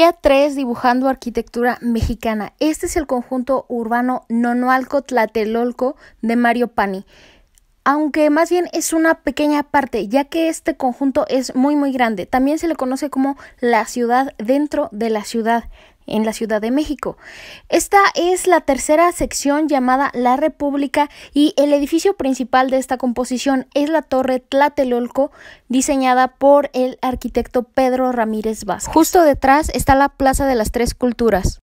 Día 3 dibujando arquitectura mexicana. Este es el conjunto urbano Nonualco Tlatelolco de Mario Pani. Aunque más bien es una pequeña parte, ya que este conjunto es muy muy grande. También se le conoce como la ciudad dentro de la ciudad en la Ciudad de México. Esta es la tercera sección llamada La República y el edificio principal de esta composición es la Torre Tlatelolco diseñada por el arquitecto Pedro Ramírez Vázquez. Justo detrás está la Plaza de las Tres Culturas.